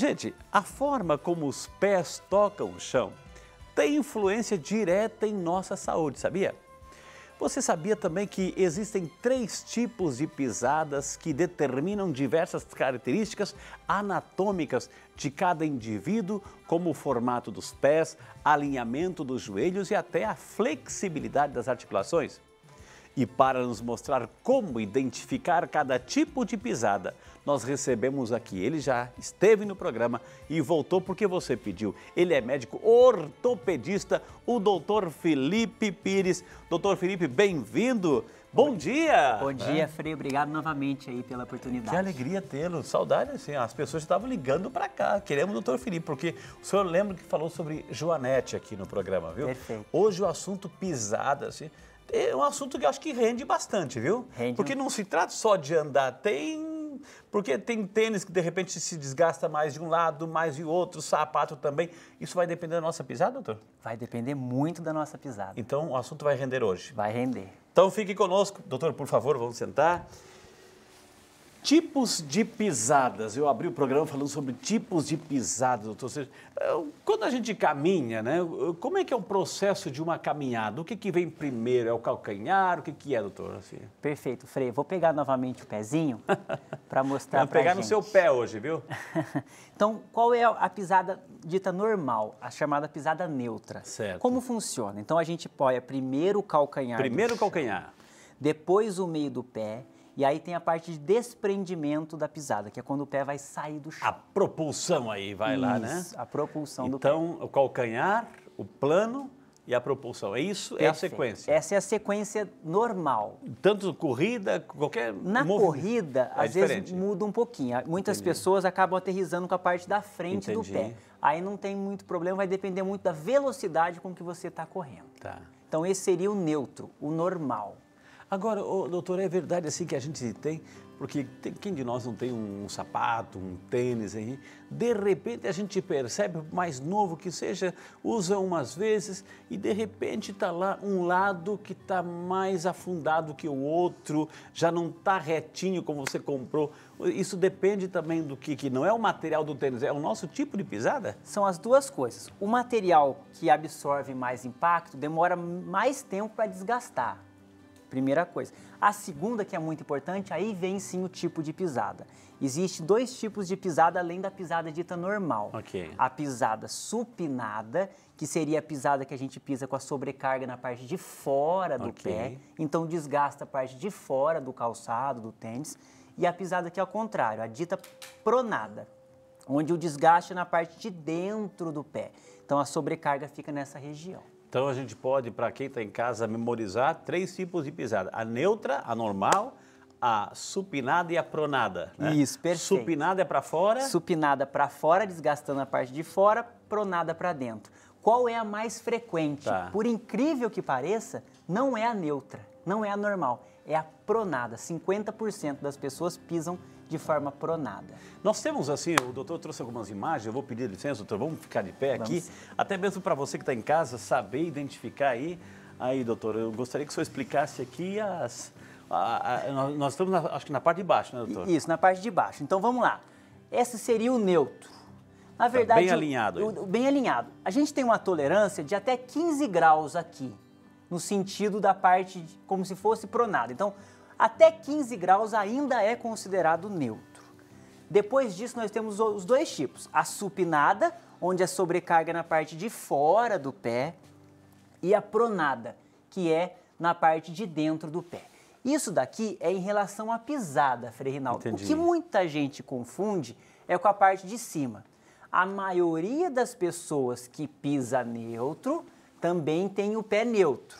Gente, a forma como os pés tocam o chão tem influência direta em nossa saúde, sabia? Você sabia também que existem três tipos de pisadas que determinam diversas características anatômicas de cada indivíduo, como o formato dos pés, alinhamento dos joelhos e até a flexibilidade das articulações? E para nos mostrar como identificar cada tipo de pisada, nós recebemos aqui. Ele já esteve no programa e voltou porque você pediu. Ele é médico ortopedista, o doutor Felipe Pires. Doutor Felipe, bem-vindo. Bom dia! Bom dia, é. Frei. Obrigado novamente aí pela oportunidade. Que alegria tê-lo. Saudade, assim, as pessoas estavam ligando para cá. Queremos o doutor Felipe, porque o senhor lembra que falou sobre Joanete aqui no programa, viu? Perfeito. Hoje o assunto pisada, assim, é, é um assunto que eu acho que rende bastante, viu? Rende. Porque né? não se trata só de andar, tem porque tem tênis que de repente se desgasta mais de um lado, mais de outro, sapato também. Isso vai depender da nossa pisada, doutor? Vai depender muito da nossa pisada. Então o assunto vai render hoje. Vai render. Então fique conosco, doutor, por favor, vamos sentar. Tipos de pisadas. Eu abri o programa falando sobre tipos de pisadas, doutor. Seja, é, quando a gente caminha, né? Como é que é o processo de uma caminhada? O que, que vem primeiro? É o calcanhar? O que, que é, doutor? Assim? Perfeito, Frei. Vou pegar novamente o pezinho para mostrar para pegar gente. no seu pé hoje, viu? então, qual é a pisada dita normal, a chamada pisada neutra? Certo. Como funciona? Então, a gente apoia primeiro o calcanhar. Primeiro o calcanhar. Chão, depois o meio do pé e aí tem a parte de desprendimento da pisada, que é quando o pé vai sair do chão. A propulsão aí vai isso, lá, né? A propulsão então, do pé. Então, o calcanhar, o plano e a propulsão. É isso, Perfeito. é a sequência. Essa é a sequência normal. Tanto corrida, qualquer Na movimento. corrida, é às diferente. vezes muda um pouquinho. Muitas Entendi. pessoas acabam aterrizando com a parte da frente Entendi. do pé. Aí não tem muito problema, vai depender muito da velocidade com que você está correndo. Tá. Então esse seria o neutro, o normal. Agora, ô, doutor, é verdade assim que a gente tem, porque tem, quem de nós não tem um, sapato, um tênis, aí de repente a gente percebe, mais novo que seja, usa umas vezes e de repente está lá um lado que está mais afundado que o outro, já não está retinho como você comprou. Isso depende também do que, que não é o material do tênis, é o nosso tipo de pisada? São as duas coisas. O material que absorve mais impacto demora mais tempo para desgastar. Primeira coisa. A segunda, que é muito importante, aí vem sim o tipo de pisada. Existem dois tipos de pisada além da pisada dita normal. Okay. A pisada supinada, que seria a pisada que a gente pisa com a sobrecarga na parte de fora do okay. pé, então desgasta a parte de fora do calçado, do tênis. E a pisada que é ao contrário, a dita pronada, onde o desgaste é na parte de dentro do pé. Então a sobrecarga fica nessa região. Então a gente pode, para quem está em casa, memorizar três tipos de pisada: a neutra, a normal, a supinada e a pronada. Né? Isso, perfeito. Supinada é para fora. Supinada para fora, desgastando a parte de fora, pronada para dentro. Qual é a mais frequente? Tá. Por incrível que pareça, não é a neutra, não é a normal, é a pronada. 50% das pessoas pisam de forma pronada. Nós temos assim, o doutor trouxe algumas imagens, eu vou pedir licença, doutor, vamos ficar de pé vamos aqui, sim. até mesmo para você que está em casa saber identificar aí. Aí, doutor, eu gostaria que o senhor explicasse aqui as. A, a, nós estamos, na, acho que na parte de baixo, né, doutor? Isso, na parte de baixo. Então vamos lá. Esse seria o neutro. Na tá verdade. Tá bem alinhado. O, o, bem alinhado. A gente tem uma tolerância de até 15 graus aqui, no sentido da parte de, como se fosse pronada. Então, até 15 graus ainda é considerado neutro. Depois disso, nós temos os dois tipos: a supinada, onde a sobrecarga é na parte de fora do pé, e a pronada, que é na parte de dentro do pé. Isso daqui é em relação à pisada, Frei Rinaldo. Entendi. O que muita gente confunde é com a parte de cima. A maioria das pessoas que pisa neutro também tem o pé neutro.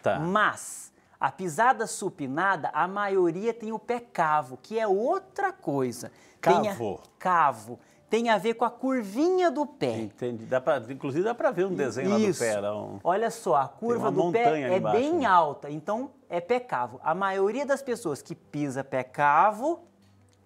Tá. Mas a pisada supinada, a maioria tem o pé cavo, que é outra coisa. Cavo. A, cavo. Tem a ver com a curvinha do pé. Entendi. Dá pra, inclusive dá para ver um desenho Isso. lá do pé. um... Olha só, a curva do pé é bem né? alta, então é pé cavo. A maioria das pessoas que pisa pé cavo,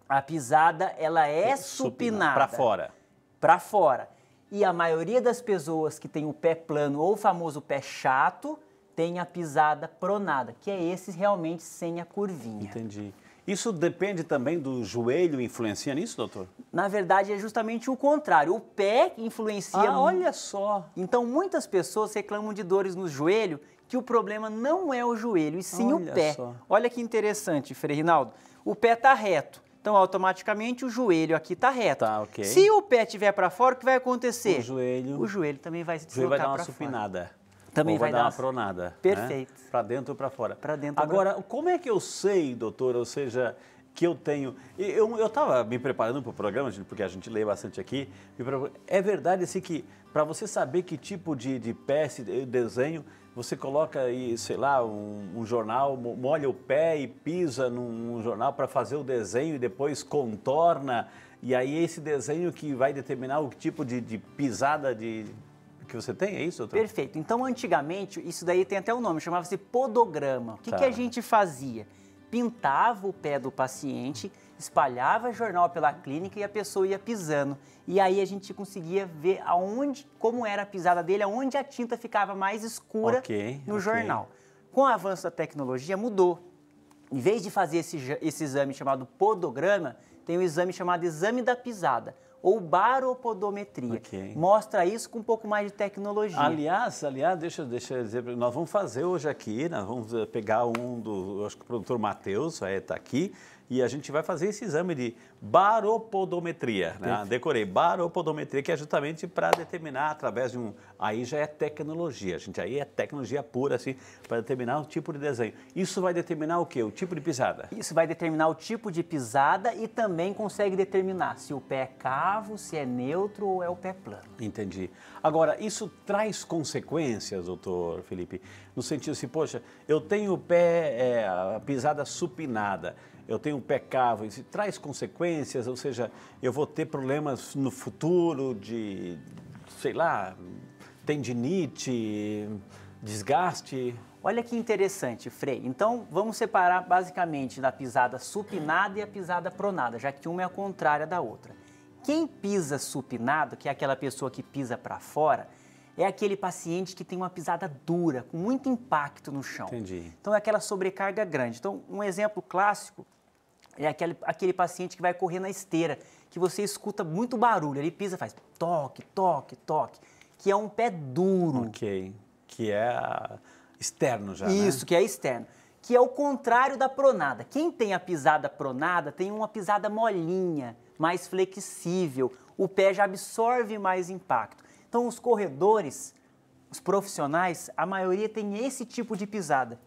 a pisada ela é, é supinada. Para fora. Para fora. E a maioria das pessoas que tem o pé plano ou o famoso pé chato, tem a pisada pronada, que é esse realmente sem a curvinha. Entendi. Isso depende também do joelho influencia nisso, doutor? Na verdade, é justamente o contrário. O pé influencia. Ah, olha só. Então, muitas pessoas reclamam de dores no joelho, que o problema não é o joelho, e sim olha o pé. Só. Olha que interessante, Frei Rinaldo. O pé está reto. Então, automaticamente, o joelho aqui está reto. Tá, ok. Se o pé estiver para fora, o que vai acontecer? O joelho. O joelho também vai se deslocar para fora. vai dar uma supinada. Fora. Também vai, vai, dar uma pronada. Né? Perfeito. Né? Para dentro ou para fora. Para dentro. Agora, pra... como é que eu sei, doutor, ou seja, que eu tenho. Eu estava me preparando para o programa, porque a gente lê bastante aqui. É verdade assim que, para você saber que tipo de, de peça, de desenho, você coloca aí, sei lá, um, um jornal, molha o pé e pisa num, um jornal para fazer o desenho e depois contorna. E aí esse desenho que vai determinar o tipo de, de pisada de que você tem, é isso, doutor? Perfeito. Então, antigamente, isso daí tem até o um nome, chamava-se podograma. O que, tá. que a gente fazia? Pintava o pé do paciente, espalhava jornal pela clínica e a pessoa ia pisando. E aí a gente conseguia ver aonde, como era a pisada dele, aonde a tinta ficava mais escura okay, no okay. jornal. Com o avanço da tecnologia, mudou. Em vez de fazer esse, esse exame chamado podograma, tem um exame chamado exame da pisada ou baropodometria. Okay. Mostra isso com um pouco mais de tecnologia. Aliás, aliás, deixa, deixa eu dizer, nós vamos fazer hoje aqui, nós vamos eh, pegar um do, acho que o produtor Matheus está aqui, e a gente vai fazer esse exame de baropodometria. Né? Decorei, baropodometria, que é justamente para determinar através de um. Aí já é tecnologia, gente. Aí é tecnologia pura, assim, para determinar o tipo de desenho. Isso vai determinar o quê? O tipo de pisada? Isso vai determinar o tipo de pisada e também consegue determinar se o pé é cavo, se é neutro ou é o pé plano. Entendi. Agora, isso traz consequências, doutor Felipe, no sentido assim, poxa, eu tenho o pé, é, a pisada supinada eu tenho um pecado e traz consequências, ou seja, eu vou ter problemas no futuro de, sei lá, tendinite, desgaste. Olha que interessante, Frei. Então, vamos separar basicamente da pisada supinada e a pisada pronada, já que uma é a contrária da outra. Quem pisa supinado, que é aquela pessoa que pisa para fora, é aquele paciente que tem uma pisada dura, com muito impacto no chão. Entendi. Então é aquela sobrecarga grande. Então, um exemplo clássico é aquele, aquele paciente que vai correr na esteira, que você escuta muito barulho. Ele pisa faz toque, toque, toque. Que é um pé duro. Ok. Que é externo já. Né? Isso, né? que é externo. Que é o contrário da pronada. Quem tem a pisada pronada tem uma pisada molinha, mais flexível. O pé já absorve mais impacto. Então, os corredores, os profissionais, a maioria tem esse tipo de pisada,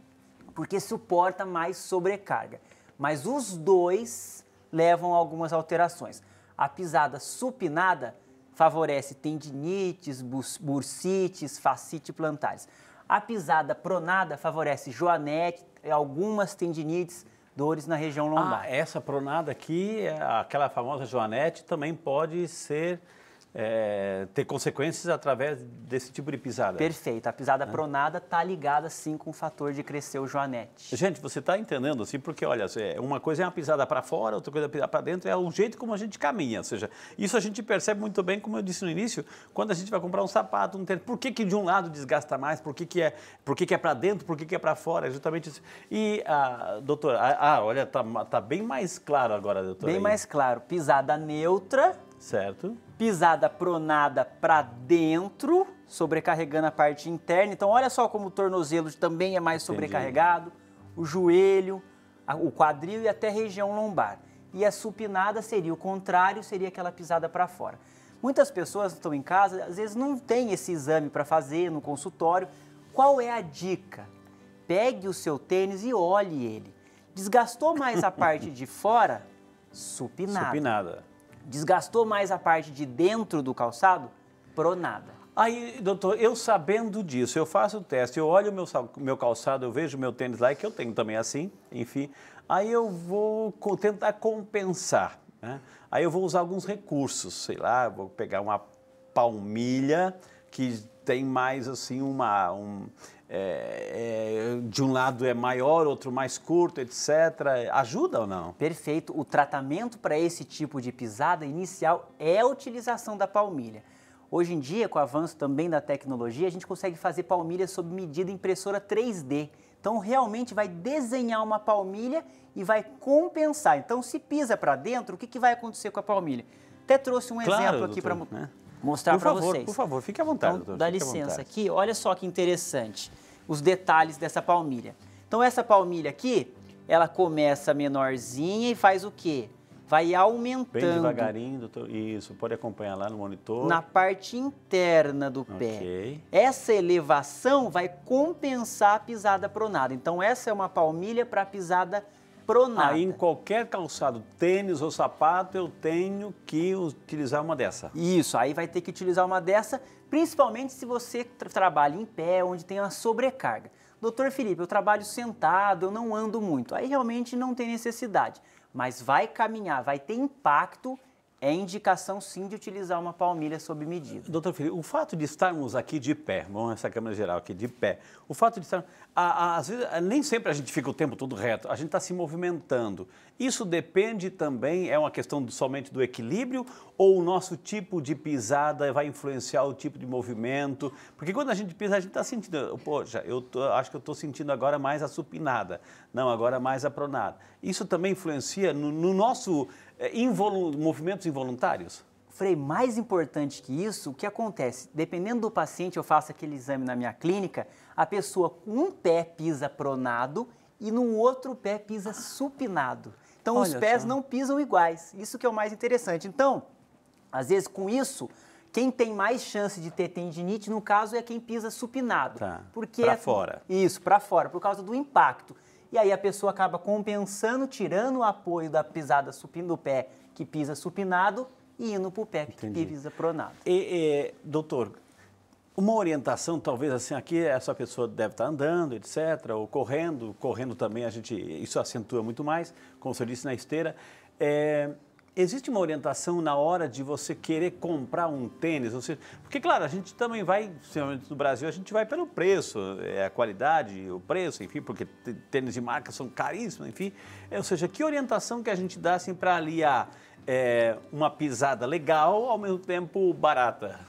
porque suporta mais sobrecarga. Mas os dois levam a algumas alterações. A pisada supinada favorece tendinites, bursites, fascite plantares. A pisada pronada favorece joanete, algumas tendinites, dores na região lombar. Ah, essa pronada aqui, é, aquela famosa joanete, também pode ser é, ter consequências através desse tipo de pisada. Perfeito. A pisada é. pronada está ligada, sim, com o fator de crescer o joanete. Gente, você está entendendo, assim, porque, olha, assim, é, uma coisa é uma pisada para fora, outra coisa é pisada para dentro, é o jeito como a gente caminha. Ou seja, isso a gente percebe muito bem, como eu disse no início, quando a gente vai comprar um sapato, um tênis. Por que, que de um lado desgasta mais? Por que, que é, por que que é para dentro? Por que, que é para fora? É justamente isso. E, a, ah, doutora, ah, ah, olha, está tá bem mais claro agora, doutora. Bem aí. mais claro. Pisada neutra. Certo pisada pronada para dentro, sobrecarregando a parte interna. Então, olha só como o tornozelo também é mais Entendi. sobrecarregado, o joelho, o quadril e até região lombar. E a supinada seria o contrário, seria aquela pisada para fora. Muitas pessoas estão em casa, às vezes não tem esse exame para fazer no consultório. Qual é a dica? Pegue o seu tênis e olhe ele. Desgastou mais a parte de fora? Supinada. Supinada desgastou mais a parte de dentro do calçado, pronada. Aí, doutor, eu sabendo disso, eu faço o teste, eu olho o meu, meu calçado, eu vejo o meu tênis lá, que eu tenho também assim, enfim. Aí eu vou tentar compensar. Né? Aí eu vou usar alguns recursos, sei lá, vou pegar uma palmilha que tem mais assim uma. Um, é, é, de um lado é maior, outro mais curto, etc. Ajuda ou não? Perfeito. O tratamento para esse tipo de pisada inicial é a utilização da palmilha. Hoje em dia, com o avanço também da tecnologia, a gente consegue fazer palmilha sob medida impressora 3D. Então, realmente vai desenhar uma palmilha e vai compensar. Então, se pisa para dentro, o que, que vai acontecer com a palmilha? Até trouxe um claro, exemplo aqui para né? mostrar para vocês. Por favor, fique à vontade. Então, doutor, dá licença aqui, olha só que interessante os detalhes dessa palmilha. Então essa palmilha aqui, ela começa menorzinha e faz o quê? Vai aumentando. Bem devagarinho, doutor. Isso, pode acompanhar lá no monitor. Na parte interna do pé. Essa elevação vai compensar a pisada pronada. Então essa é uma palmilha para pisada pronada pronada. Aí em qualquer calçado, tênis ou sapato, eu tenho que utilizar uma dessa. Isso, aí vai ter que utilizar uma dessa, principalmente se você tra trabalha em pé, onde tem uma sobrecarga. Doutor Felipe, eu trabalho sentado, eu não ando muito. Aí realmente não tem necessidade, mas vai caminhar, vai ter impacto é indicação sim de utilizar uma palmilha sob medida. Doutor Felipe, o fato de estarmos aqui de pé, vamos essa câmera geral aqui de pé, o fato de estar, às vezes, eh, nem sempre a gente fica o tempo todo reto, a gente está se movimentando. Isso depende também, é uma questão somente do equilíbrio ou o nosso tipo de pisada vai influenciar o tipo de movimento? Porque quando a gente pisa, a gente está sentindo, poxa, eu tô, acho que eu estou sentindo agora mais a supinada, não, agora mais a pronada. Isso também influencia no, no nosso é, involu movimentos involuntários? Frei, mais importante que isso, o que acontece? Dependendo do paciente, eu faço aquele exame na minha clínica, a pessoa com um pé pisa pronado e no outro pé pisa supinado. Então, Olha os pés só. não pisam iguais. Isso que é o mais interessante. Então, às vezes, com isso, quem tem mais chance de ter tendinite, no caso, é quem pisa supinado. Tá. Porque para é... fora. Isso, para fora, por causa do impacto e aí a pessoa acaba compensando, tirando o apoio da pisada supino do pé que pisa supinado e indo para o pé Entendi. que pisa pronado. E, e, doutor, uma orientação, talvez assim, aqui essa pessoa deve estar tá andando, etc., ou correndo, correndo também, a gente, isso acentua muito mais, como você disse, na esteira. É, existe uma orientação na hora de você querer comprar um tênis? Ou seja, porque, claro, a gente também vai, principalmente no Brasil, a gente vai pelo preço, é, a qualidade, o preço, enfim, porque tênis de marca são caríssimos, enfim. É, ou seja, que orientação que a gente dá assim, para aliar é, uma pisada legal ao mesmo tempo barata?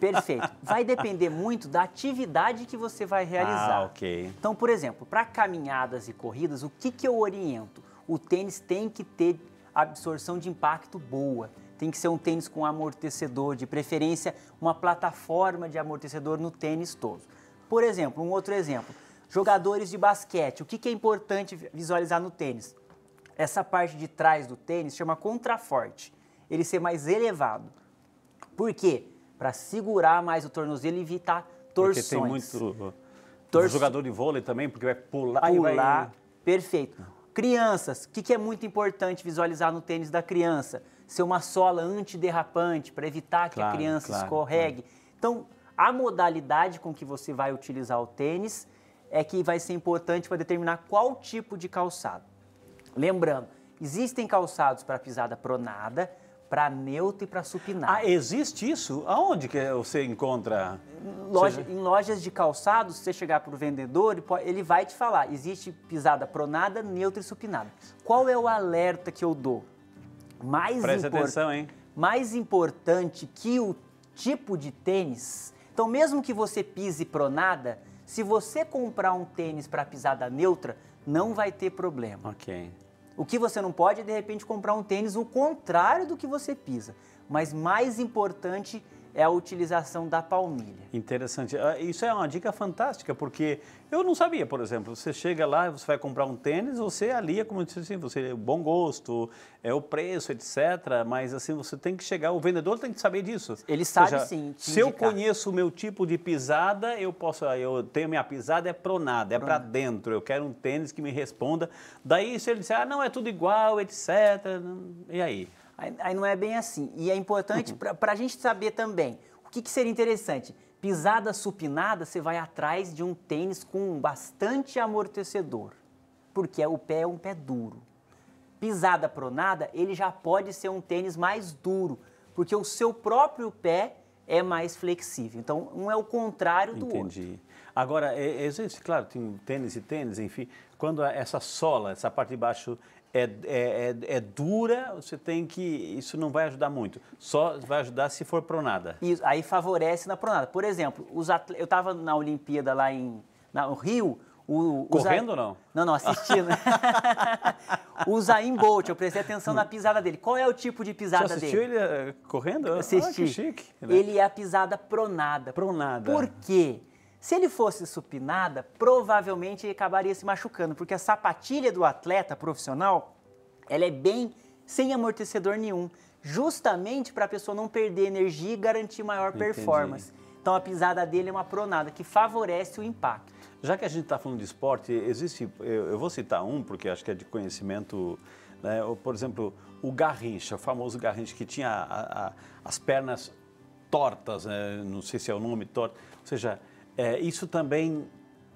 Perfeito. Vai depender muito da atividade que você vai realizar. Ah, ok. Então, por exemplo, para caminhadas e corridas, o que, que eu oriento? O tênis tem que ter absorção de impacto boa. Tem que ser um tênis com amortecedor, de preferência uma plataforma de amortecedor no tênis todo. Por exemplo, um outro exemplo, jogadores de basquete, o que, é importante visualizar no tênis? Essa parte de trás do tênis chama contraforte, ele ser mais elevado. Por quê? Para segurar mais o tornozelo e evitar torções. Porque tem muito jogador de vôlei também, porque vai pular, pular. e vai... Perfeito. Crianças, o que, que é muito importante visualizar no tênis da criança? Ser uma sola antiderrapante para evitar que claro, a criança claro, escorregue. Claro. Então, a modalidade com que você vai utilizar o tênis é que vai ser importante para determinar qual tipo de calçado. Lembrando, existem calçados para pisada pronada, para neutro e para supinado. Ah, existe isso? Aonde que você encontra? Loja, Em lojas de calçados, você chegar para o vendedor, ele vai te falar, existe pisada pronada, neutra e supinada. Qual é o alerta que eu dou? Mais Presta import... atenção, hein? Mais importante que o tipo de tênis. Então, mesmo que você pise pronada, se você comprar um tênis para pisada neutra, não vai ter problema. Ok. O que você não pode é de repente comprar um tênis o contrário do que você pisa. Mas mais importante é a utilização da palmilha. Interessante. Ah, isso é uma dica fantástica, porque eu não sabia, por exemplo, você chega lá, você vai comprar um tênis, você alia, como eu disse assim, você é bom gosto, é o preço, etc. Mas assim, você tem que chegar, o vendedor tem que saber disso. Ele sabe seja, sim. Se eu conheço o meu tipo de pisada, eu posso, ah, eu tenho minha pisada é pronada, é para dentro. Eu quero um tênis que me responda. Daí se ele disser, ah, não, é tudo igual, etc. E aí? Aí, aí não é bem assim. E é importante uhum. para a gente saber também o que, que seria interessante. Pisada supinada, você vai atrás de um tênis com bastante amortecedor, porque é, o pé é um pé duro. Pisada pronada, ele já pode ser um tênis mais duro, porque o seu próprio pé é mais flexível. Então, um é o contrário do Entendi. outro. Entendi. Agora, é, existe, claro, tem tênis e tênis, enfim, quando essa sola, essa parte de baixo é, é, é, é, dura, você tem que. Isso não vai ajudar muito. Só vai ajudar se for pronada. Isso, aí favorece na pronada. Por exemplo, os atle... eu estava na Olimpíada lá em, na, no Rio. O, Correndo ou não? Não, não, assistindo. o Zain Bolt, eu prestei atenção na pisada dele. Qual é o tipo de pisada Você assistiu dele? ele eh, correndo? Assisti. Ah, que chique. Né? Ele é a pisada pronada. Pronada. Por quê? Se ele fosse supinada, provavelmente ele acabaria se machucando, porque a sapatilha do atleta profissional, ela é bem sem amortecedor nenhum, justamente para a pessoa não perder energia e garantir maior Entendi. performance. Então a pisada dele é uma pronada, que favorece o impacto. Já que a gente está falando de esporte, existe, eu, eu vou citar um, porque acho que é de conhecimento né? Por exemplo, o Garrincha, o famoso Garrincha que tinha a, a, as pernas tortas, né? não sei se é o nome torto, ou seja, é, isso também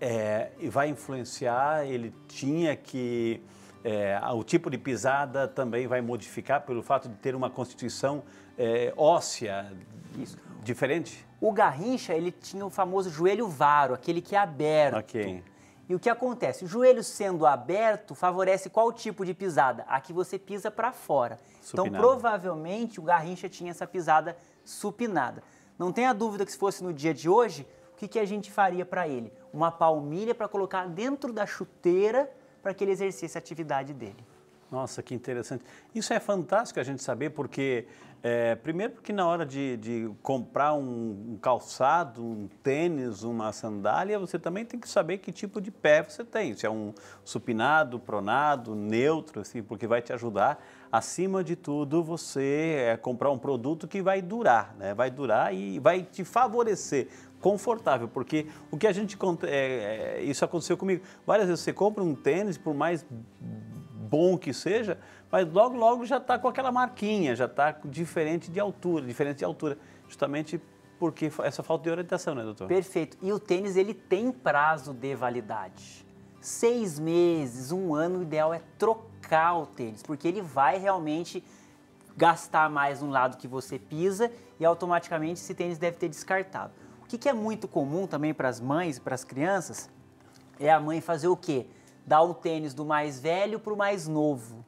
é, vai influenciar, ele tinha que. É, o tipo de pisada também vai modificar pelo fato de ter uma constituição é, óssea Isso. diferente? O Garrincha, ele tinha o famoso joelho varo, aquele que é aberto. Ok. E o que acontece? O joelho sendo aberto favorece qual tipo de pisada? A que você pisa para fora. Então, supinada. Então, provavelmente, o Garrincha tinha essa pisada supinada. Não tenha dúvida que se fosse no dia de hoje, que, que a gente faria para ele? Uma palmilha para colocar dentro da chuteira para que ele exercesse a atividade dele. Nossa, que interessante. Isso é fantástico a gente saber, porque, é, primeiro, porque na hora de, de comprar um, um, calçado, um tênis, uma sandália, você também tem que saber que tipo de pé você tem. Se é um supinado, pronado, neutro, assim, porque vai te ajudar, acima de tudo, você é comprar um produto que vai durar, né? vai durar e vai te favorecer confortável, porque o que a gente é, é, isso aconteceu comigo várias vezes. Você compra um tênis, por mais bom que seja, mas logo logo já está com aquela marquinha, já está diferente de altura, diferente de altura, justamente porque essa falta de orientação, né, doutor? Perfeito. E o tênis ele tem prazo de validade. Seis meses, um ano, o ideal é trocar o tênis, porque ele vai realmente gastar mais no lado que você pisa e automaticamente esse tênis deve ter descartado. O que, que é muito comum também para as mães e para as crianças é a mãe fazer o quê? Dar o tênis do mais velho para o mais novo.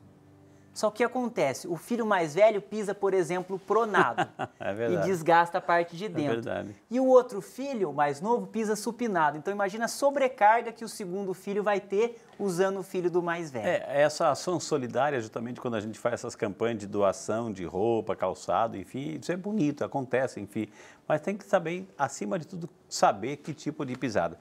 Só que acontece, o filho mais velho pisa, por exemplo, pronado é e desgasta a parte de é dentro. É e o outro filho, o mais novo, pisa supinado. Então imagina a sobrecarga que o segundo filho vai ter usando o filho do mais velho. É, essa ação solidária, justamente quando a gente faz essas campanhas de doação de roupa, calçado, enfim, isso é bonito, acontece, enfim. Mas tem que saber, acima de tudo, saber que tipo de pisada.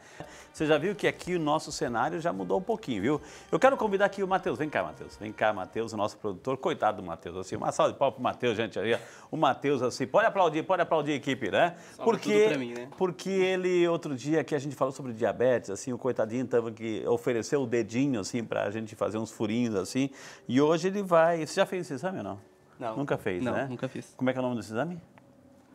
Você já viu que aqui o nosso cenário já mudou um pouquinho, viu? Eu quero convidar aqui o Matheus. Vem cá, Matheus. Vem cá, Matheus, o nosso produtor. Coitado do Matheus. Assim, uma salva de pau pro Matheus, gente. Aí, o Matheus, assim, pode aplaudir, pode aplaudir a equipe, né? porque, mim, né? porque ele, outro dia que a gente falou sobre diabetes, assim, o coitadinho tava que ofereceu o dedo dedinho, assim, para a gente fazer uns furinhos, assim. E hoje ele vai... Você já fez esse exame ou não? Não. Nunca fez, não, né? nunca fiz. Como é que é o nome desse exame?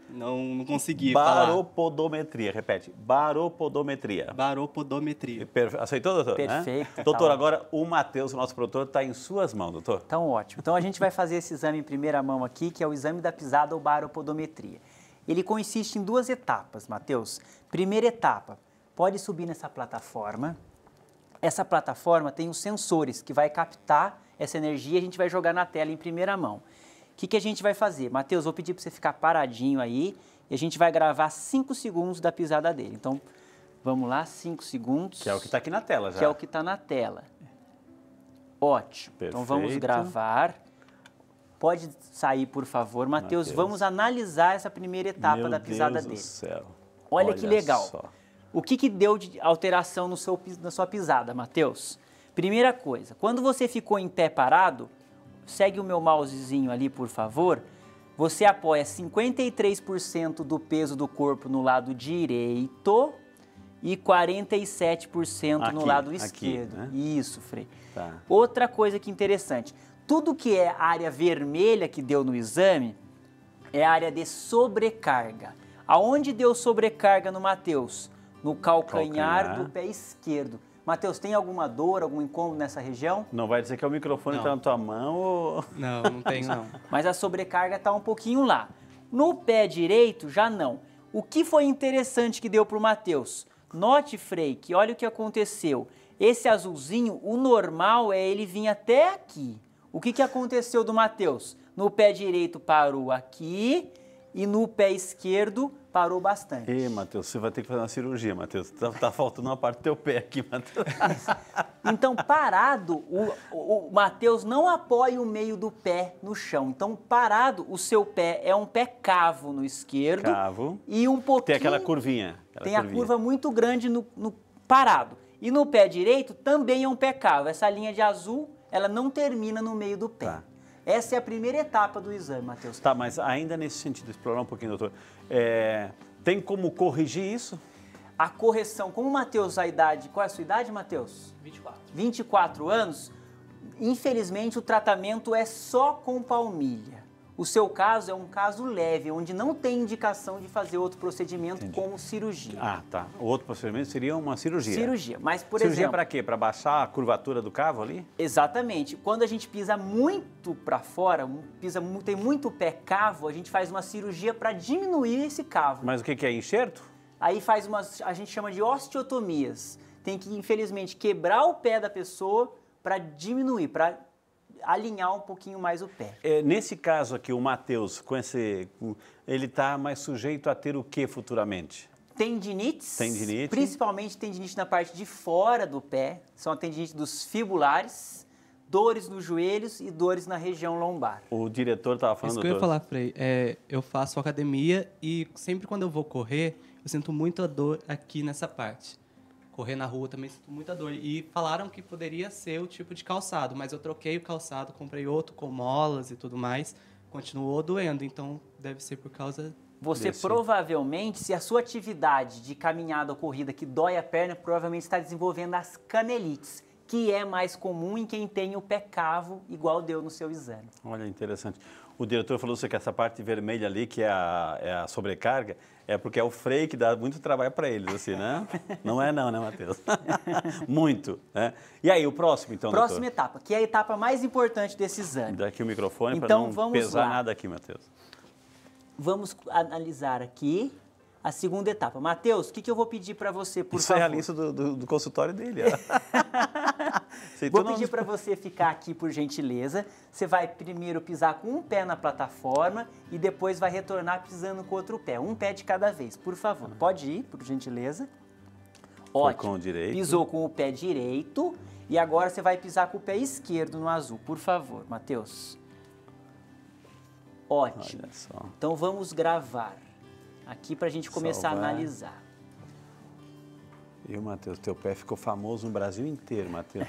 Não, não consegui Baropodometria, falar. repete. Baropodometria. Baropodometria. Perfe... Aceitou, doutor? Né? Perfeito. Né? Doutor, tá agora o Matheus, o nosso produtor, está em suas mãos, doutor. Então, ótimo. Então, a gente vai fazer esse exame em primeira mão aqui, que é o exame da pisada ou baropodometria. Ele consiste em duas etapas, Matheus. Primeira etapa, pode subir nessa plataforma, essa plataforma tem os sensores que vai captar essa energia e a gente vai jogar na tela em primeira mão. O que, que a gente vai fazer? Matheus, vou pedir para você ficar paradinho aí e a gente vai gravar 5 segundos da pisada dele. Então, vamos lá, 5 segundos. Que é o que está aqui na tela já. Que é o que está na tela. Ótimo. Perfeito. Então, vamos gravar. Pode sair, por favor, Matheus. Vamos analisar essa primeira etapa Meu da pisada Deus dele. Do céu. Olha, Olha que legal. Só. O que, que deu de alteração no seu, na sua pisada, Matheus? Primeira coisa, quando você ficou em pé parado, segue o meu mousezinho ali, por favor. Você apoia 53% do peso do corpo no lado direito e 47% aqui, no lado esquerdo. Aqui, né? Isso, Frei. Tá. Outra coisa que interessante, tudo que é área vermelha que deu no exame é área de sobrecarga. Aonde deu sobrecarga no Mateus? no calcanhar, calcanhar. do pé esquerdo. Matheus, tem alguma dor, algum incômodo nessa região? Não vai dizer que é o microfone está na tua mão ou... Não, não tenho não. Mas a sobrecarga está um pouquinho lá. No pé direito, já não. O que foi interessante que deu para o Matheus? Note, Frei, que olha o que aconteceu. Esse azulzinho, o normal é ele vir até aqui. O que, que aconteceu do Matheus? No pé direito parou aqui e no pé esquerdo parou parou bastante. Ei, Matheus, você vai ter que fazer uma cirurgia, Matheus. Tá, tá faltando uma parte do teu pé aqui, Matheus. então, parado, o, o, o Matheus não apoia o meio do pé no chão. Então, parado, o seu pé é um pé cavo no esquerdo. Cavo. E um pouquinho... Tem aquela curvinha. Aquela tem curvinha. a curva muito grande no, no parado. E no pé direito também é um pé cavo. Essa linha de azul, ela não termina no meio do pé. Tá. Essa é a primeira etapa do exame, Matheus. Tá, mas ainda nesse sentido, explorar um pouquinho, doutor. É, tem como corrigir isso? A correção, como o Matheus, a idade, qual é a sua idade, Matheus? 24. 24 anos? Infelizmente, o tratamento é só com palmilha. O seu caso é um caso leve, onde não tem indicação de fazer outro procedimento Entendi. como cirurgia. Ah, tá. O outro procedimento seria uma cirurgia. Cirurgia, mas por cirurgia exemplo... Cirurgia para quê? Para baixar a curvatura do cavo ali? Exatamente. Quando a gente pisa muito para fora, pisa, tem muito pé cavo, a gente faz uma cirurgia para diminuir esse cavo. Mas o que, que é enxerto? Aí faz uma... a gente chama de osteotomias. Tem que, infelizmente, quebrar o pé da pessoa para diminuir, para alinhar um pouquinho mais o pé. É, nesse caso aqui, o Matheus, com esse, ele está mais sujeito a ter o que futuramente? Tendinites, tendinite. principalmente tendinite na parte de fora do pé, são a tendinite dos fibulares, dores nos joelhos e dores na região lombar. O diretor estava falando. Isso que eu ia falar, Frei. É, eu faço academia e sempre quando eu vou correr, eu sinto muita dor aqui nessa parte correr na rua também sinto muita dor. E falaram que poderia ser o tipo de calçado, mas eu troquei o calçado, comprei outro com molas e tudo mais. Continuou doendo, então deve ser por causa. Você desse. provavelmente, se a sua atividade de caminhada ou corrida que dói a perna, provavelmente está desenvolvendo as canelites, que é mais comum em quem tem o pé cavo, igual deu no seu exame. Olha, interessante o diretor falou assim, que essa parte vermelha ali, que é a, é a sobrecarga, é porque é o freio que dá muito trabalho para eles, assim, né? Não é não, né, Matheus? muito, né? E aí, o próximo, então, Próxima doutor? etapa, que é a etapa mais importante desse exame. Daqui o microfone então, para não pesar lá. nada aqui, Matheus. Vamos analisar aqui a segunda etapa. Matheus, o que, que eu vou pedir para você, por Isso favor? Isso é a lista do, do, do consultório dele. Vou pedir para você ficar aqui por gentileza. Você vai primeiro pisar com um pé na plataforma e depois vai retornar pisando com outro pé. Um pé de cada vez, por favor. Pode ir, por gentileza. Ótimo. Com Pisou com o pé direito e agora você vai pisar com o pé esquerdo no azul, por favor, Matheus. Ótimo. Então vamos gravar aqui para a gente começar Salvar. a analisar. E o Matheus, teu pé ficou famoso no Brasil inteiro, Matheus.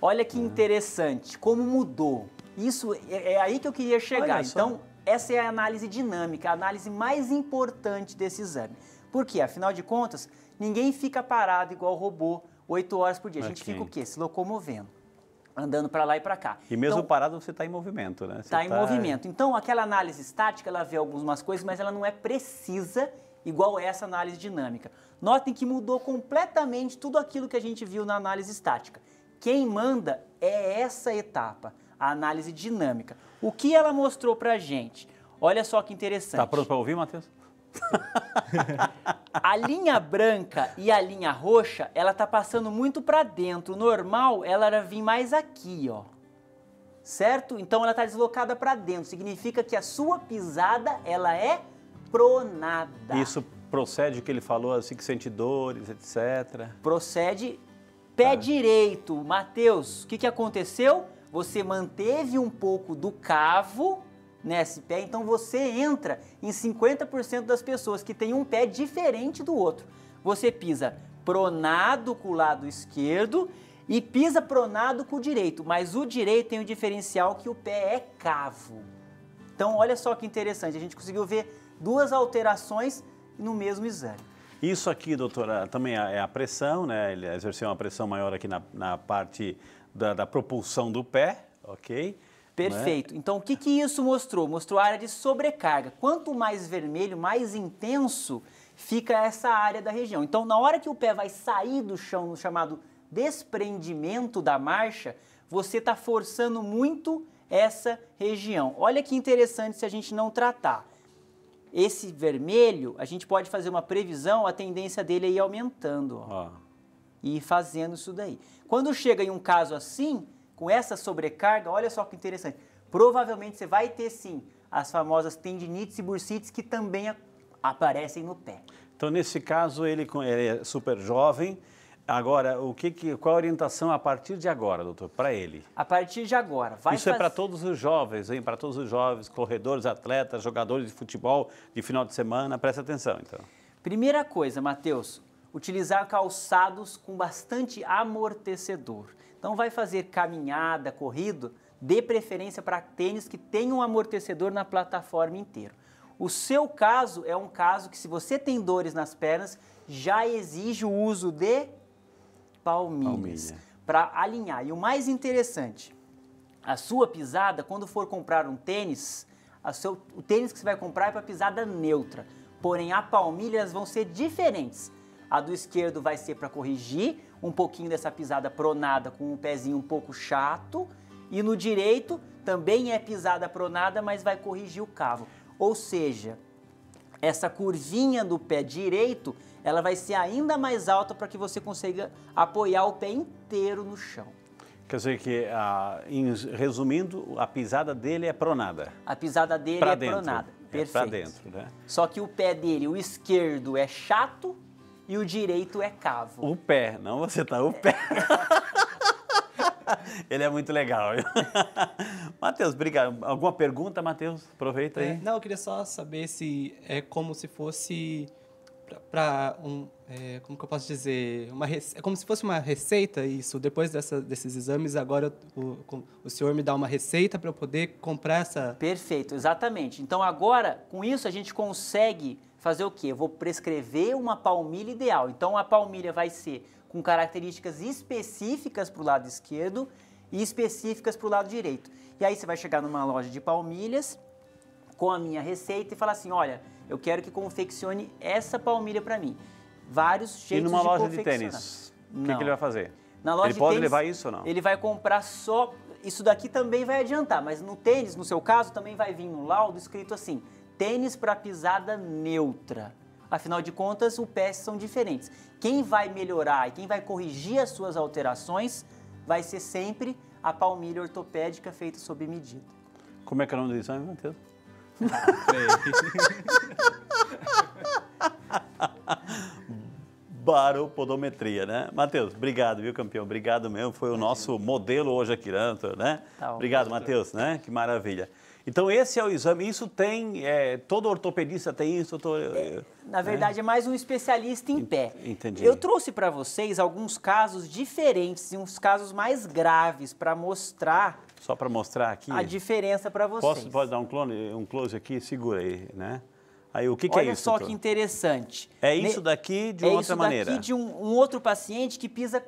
Olha que hum. interessante, como mudou. Isso é, é aí que eu queria chegar. Então, essa é a análise dinâmica, a análise mais importante desse exame. Porque, afinal de contas, ninguém fica parado igual robô oito horas por dia. A gente okay. fica o quê? Se locomovendo andando para lá e para cá. E mesmo então, parado você está em movimento, né? Está em tá... movimento. Então aquela análise estática ela vê algumas coisas, mas ela não é precisa igual essa análise dinâmica. Notem que mudou completamente tudo aquilo que a gente viu na análise estática. Quem manda é essa etapa, a análise dinâmica. O que ela mostrou para gente? Olha só que interessante. Está pronto para ouvir, Matheus? a linha branca e a linha roxa, ela tá passando muito para dentro. normal, ela era vir mais aqui, ó. Certo? Então ela tá deslocada para dentro. Significa que a sua pisada, ela é pronada. Isso procede o que ele falou, assim, que sente dores, etc. Procede Pé tá. direito, Matheus, o que, que aconteceu? Você manteve um pouco do cavo nesse pé, então você entra em 50% das pessoas que tem um pé diferente do outro. Você pisa pronado com o lado esquerdo e pisa pronado com o direito, mas o direito tem o diferencial que o pé é cavo. Então olha só que interessante, a gente conseguiu ver duas alterações no mesmo exame. Isso aqui, doutora, também é, é a pressão, né? Ele exerceu uma pressão maior aqui na, na parte da, da propulsão do pé, ok? Perfeito. Né? Então, o que, que isso mostrou? Mostrou a área de sobrecarga. Quanto mais vermelho, mais intenso fica essa área da região. Então, na hora que o pé vai sair do chão, no chamado desprendimento da marcha, você está forçando muito essa região. Olha que interessante se a gente não tratar esse vermelho, a gente pode fazer uma previsão, a tendência dele é ir aumentando. Ó, E fazendo isso daí. Quando chega em um caso assim, com essa sobrecarga, olha só que interessante. Provavelmente você vai ter sim as famosas tendinites e bursites que também aparecem no pé. Então, nesse caso, ele, ele é super jovem, Agora, o que, que, qual a orientação a partir de agora, doutor, para ele? A partir de agora. Isso é faz... é para todos os jovens, hein? Para todos os jovens, corredores, atletas, jogadores de futebol de final de semana. Presta atenção, então. Primeira coisa, Matheus, utilizar calçados com bastante amortecedor. Então, vai fazer caminhada, corrido dê preferência para tênis que tenham um amortecedor na plataforma inteira. O seu caso é um caso que, se você tem dores nas pernas, já exige o uso de palmilhas. Para alinhar. E o mais interessante, a sua pisada, quando for comprar um tênis, seu, o tênis que você vai comprar é para pisada neutra. Porém, a palmilhas vão ser diferentes. A do esquerdo vai ser para corrigir um pouquinho dessa pisada pronada com um pezinho um pouco chato. E no direito também é pisada pronada, mas vai corrigir o cavo. Ou seja, essa curvinha do pé direito ela vai ser ainda mais alta para que você consiga apoiar o pé inteiro no chão. Quer dizer que, ah, em, resumindo, a pisada dele é pronada. A pisada dele pra é dentro. pronada. Perfeito. É pra dentro, né? Só que o pé dele, o esquerdo, é chato e o direito é cavo. O pé, não você tá, o pé. Ele é muito legal. Matheus, obrigado. Alguma pergunta, Matheus? Aproveita aí. É, não, eu queria só saber se é como se fosse para um, é, como que eu posso dizer, uma é como se fosse uma receita isso. Depois dessa, desses exames, agora o, o, o senhor me dá uma receita para eu poder comprar essa. Perfeito, exatamente. Então agora com isso a gente consegue fazer o quê? Eu vou prescrever uma palmilha ideal. Então a palmilha vai ser com características específicas para o lado esquerdo e específicas para o lado direito. E aí você vai chegar numa loja de palmilhas com a minha receita e falar assim, olha eu quero que confeccione essa palmilha para mim. Vários jeitos de confeccionar. E numa loja de tênis, o que, que, ele vai fazer? Na loja ele de pode tênis, levar isso ou não? Ele vai comprar só... Isso daqui também vai adiantar, mas no tênis, no seu caso, também vai vir um laudo escrito assim, tênis para pisada neutra. Afinal de contas, os pés são diferentes. Quem vai melhorar e quem vai corrigir as suas alterações vai ser sempre a palmilha ortopédica feita sob medida. Como é que é o nome do exame, Matheus? Ah, Baropodometria, né? Matheus, obrigado, viu, campeão? Obrigado mesmo. Foi o nosso modelo hoje aqui, né? né? Tá, obrigado, Matheus, né? Que maravilha. Então, esse é o exame. Isso tem. É, todo ortopedista tem isso? Tô, é, na verdade, é. é mais um especialista em pé. Entendi. Eu trouxe para vocês alguns casos diferentes e uns casos mais graves para mostrar só para mostrar aqui. A diferença para vocês. Posso, posso dar um, clone, um close aqui? Segura aí, né? Aí, o que, que é isso? Olha só que interessante. É isso daqui de é outra isso maneira. É daqui de um, um outro paciente que pisa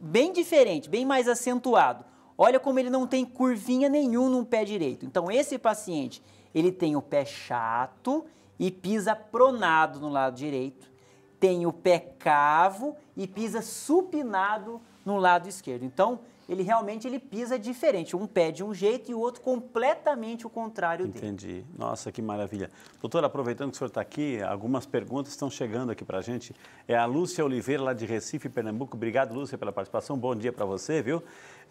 bem diferente, bem mais acentuado. Olha como ele não tem curvinha nenhum no pé direito. Então, esse paciente, ele tem o pé chato e pisa pronado no lado direito. Tem o pé cavo e pisa supinado no lado esquerdo. Então, ele realmente ele pisa diferente. Um pé de um jeito e o outro completamente o contrário Entendi. dele. Entendi. Nossa, que maravilha. Doutor, aproveitando que o senhor está aqui, algumas perguntas estão chegando aqui para a gente. É a Lúcia Oliveira, lá de Recife, Pernambuco. Obrigado, Lúcia, pela participação. Bom dia para você, viu?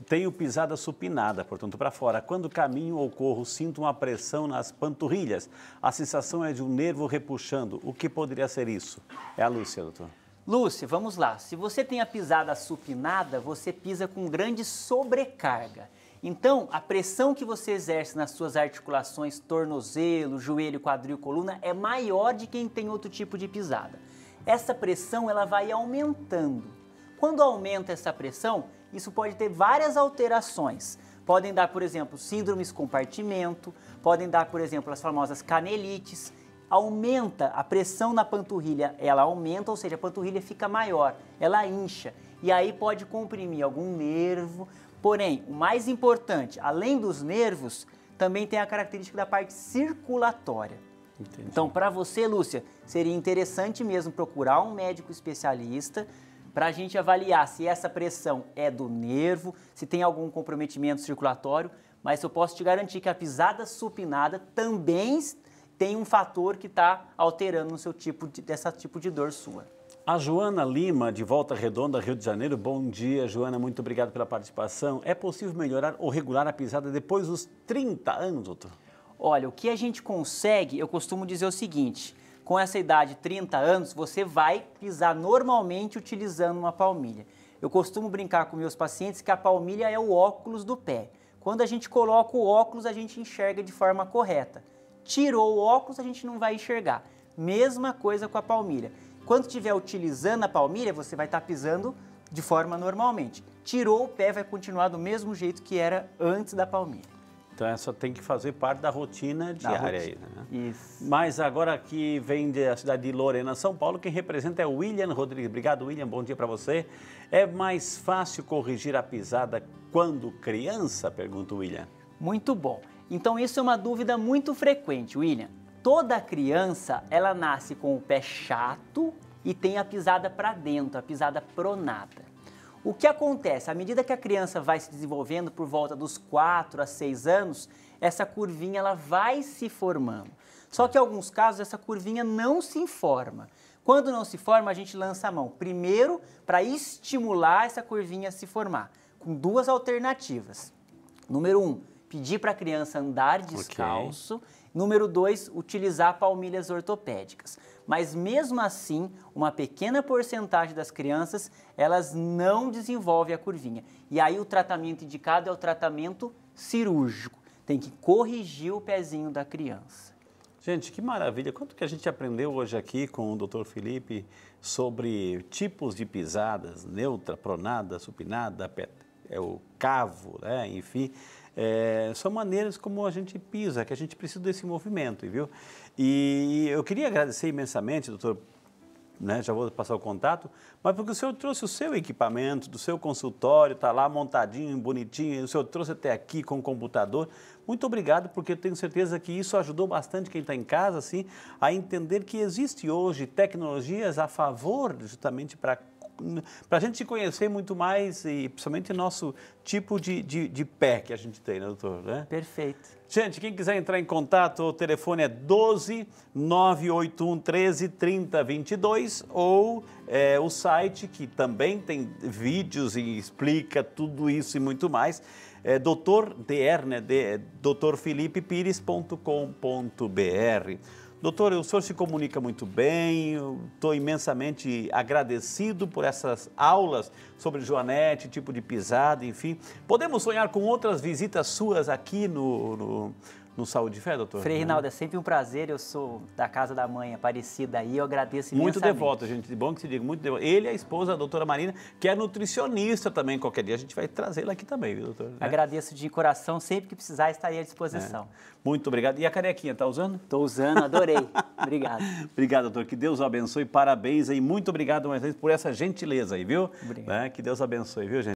Tenho pisada supinada, portanto, para fora. Quando caminho ou corro, sinto uma pressão nas panturrilhas. A sensação é de um nervo repuxando. O que poderia ser isso? É a Lúcia, doutor. Lúcia, vamos lá. Se você tem a pisada supinada, você pisa com grande sobrecarga. Então, a pressão que você exerce nas suas articulações, tornozelo, joelho, quadril, coluna, é maior de quem tem outro tipo de pisada. Essa pressão ela vai aumentando. Quando aumenta essa pressão, isso pode ter várias alterações. Podem dar, por exemplo, síndromes compartimento, podem dar, por exemplo, as famosas canelites, aumenta a pressão na panturrilha, ela aumenta, ou seja, a panturrilha fica maior, ela incha. E aí pode comprimir algum nervo. Porém, o mais importante, além dos nervos, também tem a característica da parte circulatória. Entendi. Então, para você, Lúcia, seria interessante mesmo procurar um médico especialista para a gente avaliar se essa pressão é do nervo, se tem algum comprometimento circulatório, mas eu posso te garantir que a pisada supinada também tem um fator que está alterando o seu tipo de, dessa tipo de dor sua. A Joana Lima, de Volta Redonda, Rio de Janeiro. Bom dia, Joana. Muito obrigado pela participação. É possível melhorar ou regular a pisada depois dos 30 anos, doutor? Olha, o que a gente consegue, eu costumo dizer o seguinte: com essa idade, 30 anos, você vai pisar normalmente utilizando uma palmilha. Eu costumo brincar com meus pacientes que a palmilha é o óculos do pé. Quando a gente coloca o óculos, a gente enxerga de forma correta tirou o óculos, a gente não vai enxergar. Mesma coisa com a palmilha. Quando estiver utilizando a palmilha, você vai estar tá pisando de forma normalmente. Tirou o pé, vai continuar do mesmo jeito que era antes da palmilha. Então essa tem que fazer parte da rotina diária da rotina. aí, né? Isso. Mas agora que vem da cidade de Lorena, São Paulo, quem representa é o William Rodrigues. Obrigado, William. Bom dia para você. É mais fácil corrigir a pisada quando criança? Pergunta o William. Muito bom. Então isso é uma dúvida muito frequente, William. Toda criança, ela nasce com o pé chato e tem a pisada para dentro, a pisada pronata. O que acontece? À medida que a criança vai se desenvolvendo por volta dos 4 a 6 anos, essa curvinha ela vai se formando. Só que em alguns casos essa curvinha não se forma. Quando não se forma, a gente lança a mão. Primeiro, para estimular essa curvinha a se formar, com duas alternativas. Número 1, um, pedir para a criança andar descalço. Okay. Número dois, utilizar palmilhas ortopédicas. Mas mesmo assim, uma pequena porcentagem das crianças, elas não desenvolve a curvinha. E aí o tratamento indicado é o tratamento cirúrgico. Tem que corrigir o pezinho da criança. Gente, que maravilha! Quanto que a gente aprendeu hoje aqui com o Dr. Felipe sobre tipos de pisadas, neutra, pronada, supinada, pet, é o cavo, né? enfim. É, são maneiras como a gente pisa, que a gente precisa desse movimento, viu? E eu queria agradecer imensamente, doutor né, já vou passar o contato, mas porque o senhor trouxe o seu equipamento, do seu consultório, está lá montadinho, bonitinho, o senhor trouxe até aqui com o computador. Muito obrigado, porque eu tenho certeza que isso ajudou bastante quem está em casa, assim, a entender que existe hoje tecnologias a favor justamente para para a gente se conhecer muito mais e principalmente nosso tipo de, de, de pé que a gente tem, né, doutor? Né? Perfeito. Gente, quem quiser entrar em contato, o telefone é 12 981 13 30 22 ou é, o site que também tem vídeos e explica tudo isso e muito mais, é doutor, DR, né, de, é Doutor, o senhor se comunica muito bem, estou imensamente agradecido por essas aulas sobre Joanete, tipo de pisada, enfim. Podemos sonhar com outras visitas suas aqui no, no no Saúde e Fé, doutor. Frei Rinaldo, é sempre um prazer. Eu sou da casa da mãe Aparecida e eu agradeço Muito devoto, gente. Bom que se diga, muito devoto. Ele é a esposa da doutora Marina, que é nutricionista também. Qualquer dia a gente vai trazê-la aqui também, viu, doutor? É. Agradeço de coração. Sempre que precisar, estarei à disposição. É. Muito obrigado. E a carequinha, tá usando? Estou usando, adorei. obrigado. obrigado, doutor. Que Deus o abençoe. Parabéns aí. Muito obrigado mais uma vez por essa gentileza aí, viu? Obrigado. Né? Que Deus abençoe, viu, gente?